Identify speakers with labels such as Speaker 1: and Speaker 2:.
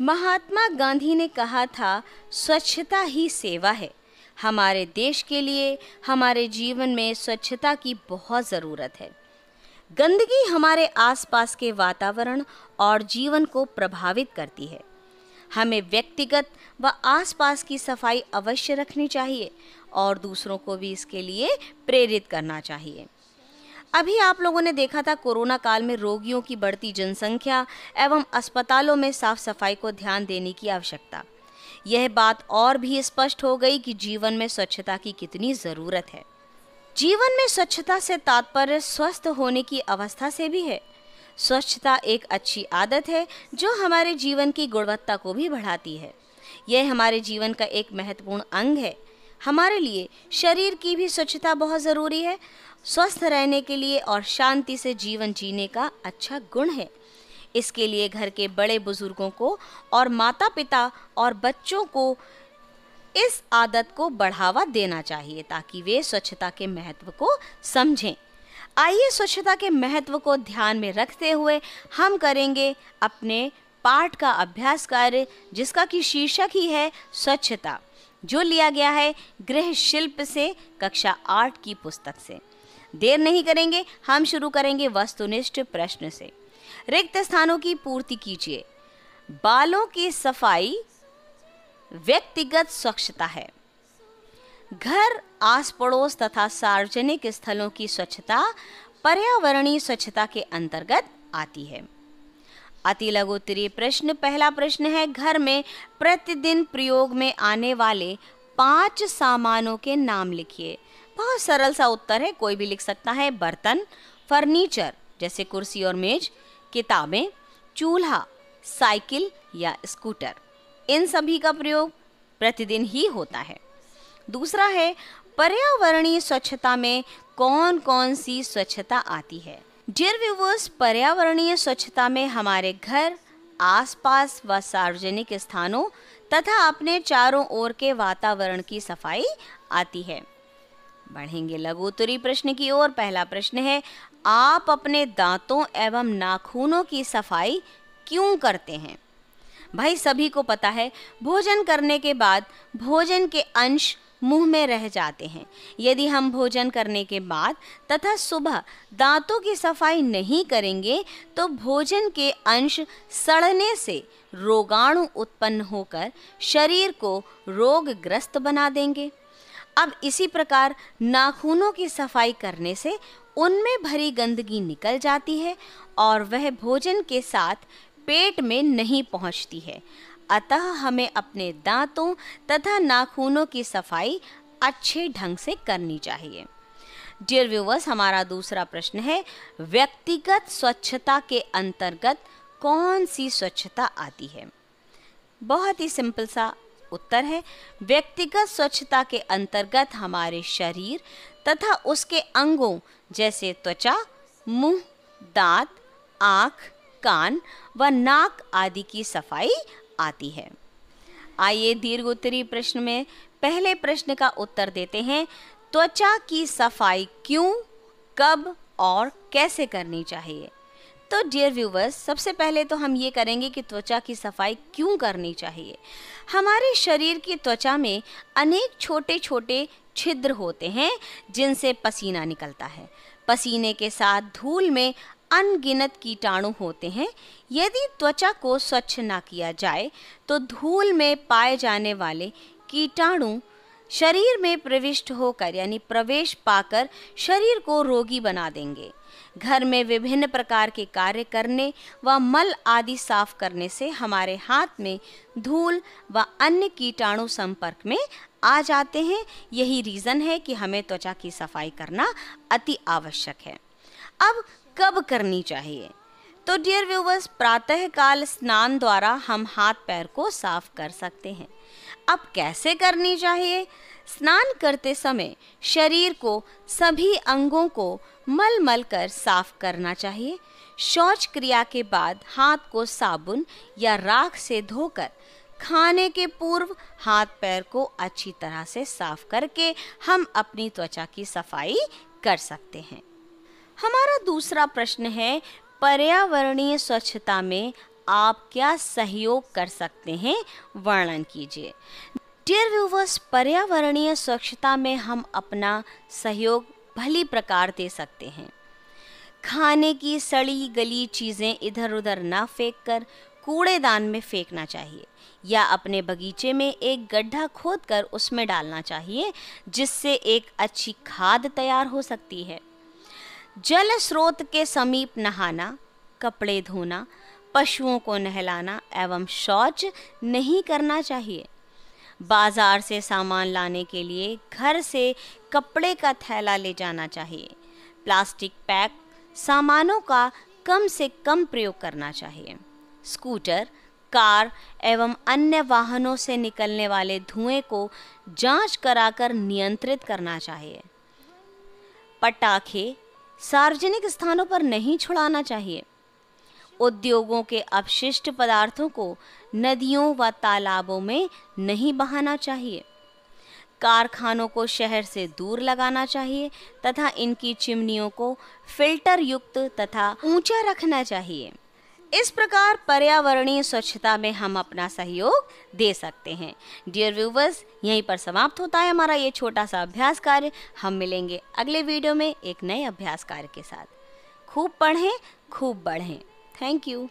Speaker 1: महात्मा गांधी ने कहा था स्वच्छता ही सेवा है हमारे देश के लिए हमारे जीवन में स्वच्छता की बहुत ज़रूरत है गंदगी हमारे आसपास के वातावरण और जीवन को प्रभावित करती है हमें व्यक्तिगत व आसपास की सफाई अवश्य रखनी चाहिए और दूसरों को भी इसके लिए प्रेरित करना चाहिए अभी आप लोगों ने देखा था कोरोना काल में रोगियों की बढ़ती जनसंख्या एवं अस्पतालों में साफ सफाई को ध्यान देने की आवश्यकता यह बात और भी स्पष्ट हो गई कि जीवन में स्वच्छता की कितनी ज़रूरत है जीवन में स्वच्छता से तात्पर्य स्वस्थ होने की अवस्था से भी है स्वच्छता एक अच्छी आदत है जो हमारे जीवन की गुणवत्ता को भी बढ़ाती है यह हमारे जीवन का एक महत्वपूर्ण अंग है हमारे लिए शरीर की भी स्वच्छता बहुत ज़रूरी है स्वस्थ रहने के लिए और शांति से जीवन जीने का अच्छा गुण है इसके लिए घर के बड़े बुजुर्गों को और माता पिता और बच्चों को इस आदत को बढ़ावा देना चाहिए ताकि वे स्वच्छता के महत्व को समझें आइए स्वच्छता के महत्व को ध्यान में रखते हुए हम करेंगे अपने पाठ का अभ्यास कार्य जिसका कि शीर्षक ही है स्वच्छता जो लिया गया है गृह शिल्प से कक्षा आठ की पुस्तक से देर नहीं करेंगे हम शुरू करेंगे वस्तुनिष्ठ प्रश्न से रिक्त स्थानों की पूर्ति कीजिए बालों की सफाई व्यक्तिगत स्वच्छता है घर आस पड़ोस तथा सार्वजनिक स्थलों की स्वच्छता पर्यावरणीय स्वच्छता के अंतर्गत आती है अति लघुत्तरीय प्रश्न पहला प्रश्न है घर में प्रतिदिन प्रयोग में आने वाले पांच सामानों के नाम लिखिए बहुत सरल सा उत्तर है कोई भी लिख सकता है बर्तन फर्नीचर जैसे कुर्सी और मेज किताबें चूल्हा साइकिल या स्कूटर इन सभी का प्रयोग प्रतिदिन ही होता है दूसरा है पर्यावरणीय स्वच्छता में कौन कौन सी स्वच्छता आती है डियर व्यूवर्स पर्यावरणीय स्वच्छता में हमारे घर आसपास व सार्वजनिक स्थानों तथा अपने चारों ओर के वातावरण की सफाई आती है बढ़ेंगे लघुतरी प्रश्न की ओर पहला प्रश्न है आप अपने दांतों एवं नाखूनों की सफाई क्यों करते हैं भाई सभी को पता है भोजन करने के बाद भोजन के अंश मुंह में रह जाते हैं यदि हम भोजन करने के बाद तथा सुबह दांतों की सफाई नहीं करेंगे तो भोजन के अंश सड़ने से रोगाणु उत्पन्न होकर शरीर को रोगग्रस्त बना देंगे अब इसी प्रकार नाखूनों की सफाई करने से उनमें भरी गंदगी निकल जाती है और वह भोजन के साथ पेट में नहीं पहुंचती है अतः हमें अपने दांतों तथा नाखूनों की सफाई अच्छे ढंग से करनी चाहिए डियर व्यूवर्स हमारा दूसरा प्रश्न है व्यक्तिगत स्वच्छता के अंतर्गत कौन सी स्वच्छता आती है बहुत ही सिंपल सा उत्तर है व्यक्तिगत स्वच्छता के अंतर्गत हमारे शरीर तथा उसके अंगों जैसे त्वचा मुंह, दांत, आंख कान व नाक आदि की सफाई आती है आइए दीर्घ उत्तरी प्रश्न में पहले प्रश्न का उत्तर देते हैं त्वचा की सफाई क्यों कब और कैसे करनी चाहिए तो डियर व्यूवर्स सबसे पहले तो हम ये करेंगे कि त्वचा की सफाई क्यों करनी चाहिए हमारे शरीर की त्वचा में अनेक छोटे छोटे छिद्र होते हैं जिनसे पसीना निकलता है पसीने के साथ धूल में अनगिनत कीटाणु होते हैं यदि त्वचा को स्वच्छ ना किया जाए तो धूल में पाए जाने वाले कीटाणु शरीर में प्रविष्ट होकर यानी प्रवेश पाकर शरीर को रोगी बना देंगे घर में विभिन्न प्रकार के कार्य करने व मल आदि साफ करने से हमारे हाथ में धूल व अन्य कीटाणु संपर्क में आ जाते हैं यही रीज़न है कि हमें त्वचा की सफाई करना अति आवश्यक है अब कब करनी चाहिए तो डियर व्यूवर्स प्रातःकाल स्नान द्वारा हम हाथ पैर को साफ कर सकते हैं अब कैसे करनी चाहिए स्नान करते समय शरीर को सभी अंगों को मल मल कर साफ करना चाहिए शौच क्रिया के बाद हाथ को साबुन या राख से धोकर खाने के पूर्व हाथ पैर को अच्छी तरह से साफ करके हम अपनी त्वचा की सफाई कर सकते हैं हमारा दूसरा प्रश्न है पर्यावरणीय स्वच्छता में आप क्या सहयोग कर सकते हैं वर्णन कीजिए डियर व्यूवर्स पर्यावरणीय स्वच्छता में हम अपना सहयोग भली प्रकार दे सकते हैं खाने की सड़ी गली चीज़ें इधर उधर ना फेंक कर कूड़ेदान में फेंकना चाहिए या अपने बगीचे में एक गड्ढा खोदकर उसमें डालना चाहिए जिससे एक अच्छी खाद तैयार हो सकती है जल स्रोत के समीप नहाना कपड़े धोना पशुओं को नहलाना एवं शौच नहीं करना चाहिए बाजार से सामान लाने के लिए घर से कपड़े का थैला ले जाना चाहिए प्लास्टिक पैक सामानों का कम से कम प्रयोग करना चाहिए स्कूटर कार एवं अन्य वाहनों से निकलने वाले धुएं को जांच कराकर नियंत्रित करना चाहिए पटाखे सार्वजनिक स्थानों पर नहीं छुड़ाना चाहिए उद्योगों के अपशिष्ट पदार्थों को नदियों व तालाबों में नहीं बहाना चाहिए कारखानों को शहर से दूर लगाना चाहिए तथा इनकी चिमनियों को फिल्टर युक्त तथा ऊंचा रखना चाहिए इस प्रकार पर्यावरणीय स्वच्छता में हम अपना सहयोग दे सकते हैं डियर व्यूवर्स यहीं पर समाप्त होता है हमारा ये छोटा सा अभ्यास कार्य हम मिलेंगे अगले वीडियो में एक नए अभ्यास कार्य के साथ खूब पढ़ें खूब बढ़ें थैंक यू